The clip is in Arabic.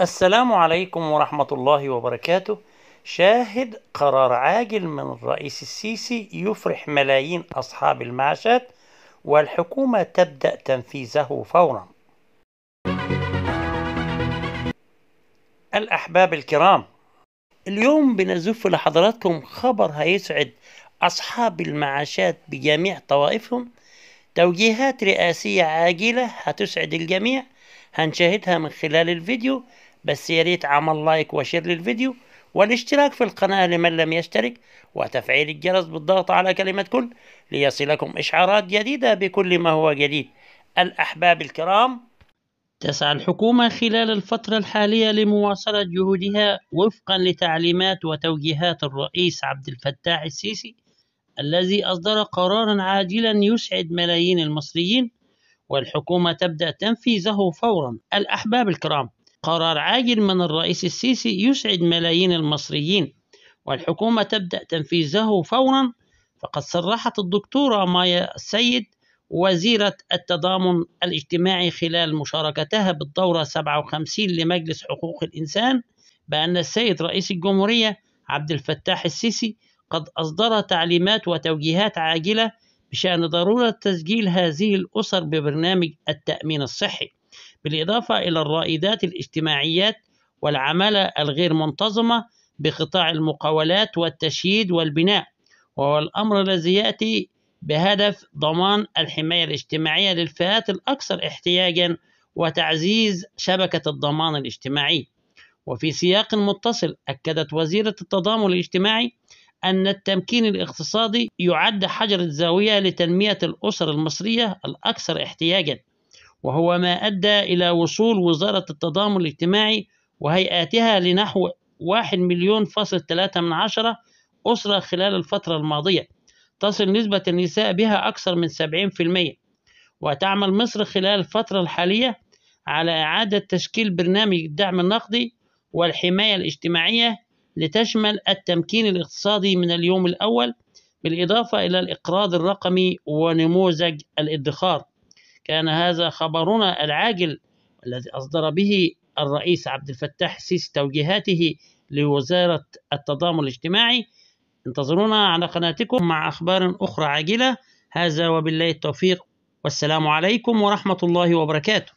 السلام عليكم ورحمة الله وبركاته شاهد قرار عاجل من الرئيس السيسي يفرح ملايين أصحاب المعاشات والحكومة تبدأ تنفيذه فورا الأحباب الكرام اليوم بنزف لحضراتكم خبر هيسعد أصحاب المعاشات بجميع طوائفهم توجيهات رئاسية عاجلة هتسعد الجميع هنشاهدها من خلال الفيديو بس ياريت عمل لايك وشير للفيديو والاشتراك في القناة لمن لم يشترك وتفعيل الجرس بالضغط على كلمة كل ليصلكم إشعارات جديدة بكل ما هو جديد الأحباب الكرام تسعى الحكومة خلال الفترة الحالية لمواصلة جهودها وفقا لتعليمات وتوجيهات الرئيس عبد الفتاح السيسي الذي أصدر قرارا عاجلا يسعد ملايين المصريين والحكومة تبدأ تنفيذه فورا الأحباب الكرام قرار عاجل من الرئيس السيسي يسعد ملايين المصريين والحكومة تبدأ تنفيذه فورا فقد صرحت الدكتورة مايا السيد وزيرة التضامن الاجتماعي خلال مشاركتها بالدورة 57 لمجلس حقوق الإنسان بأن السيد رئيس الجمهورية عبد الفتاح السيسي قد أصدر تعليمات وتوجيهات عاجلة بشأن ضرورة تسجيل هذه الأسر ببرنامج التأمين الصحي بالإضافة إلى الرائدات الاجتماعيات والعمالة الغير منتظمة بقطاع المقاولات والتشييد والبناء وهو الأمر الذي يأتي بهدف ضمان الحماية الاجتماعية للفئات الأكثر احتياجا وتعزيز شبكة الضمان الاجتماعي وفي سياق متصل أكدت وزيرة التضامن الاجتماعي أن التمكين الاقتصادي يعد حجر الزاوية لتنمية الأسر المصرية الأكثر احتياجًا وهو ما أدى إلى وصول وزارة التضامن الاجتماعي وهيئاتها لنحو واحد مليون فاصل ثلاثة من عشرة أسرة خلال الفترة الماضية تصل نسبة النساء بها أكثر من 70% وتعمل مصر خلال الفترة الحالية على إعادة تشكيل برنامج الدعم النقدي والحماية الاجتماعية لتشمل التمكين الاقتصادي من اليوم الأول بالإضافة إلى الإقراض الرقمي ونموذج الادخار كان هذا خبرنا العاجل الذي أصدر به الرئيس عبد الفتاح السيسي توجيهاته لوزارة التضامن الاجتماعي انتظرونا على قناتكم مع أخبار أخرى عاجلة هذا وبالله التوفيق والسلام عليكم ورحمة الله وبركاته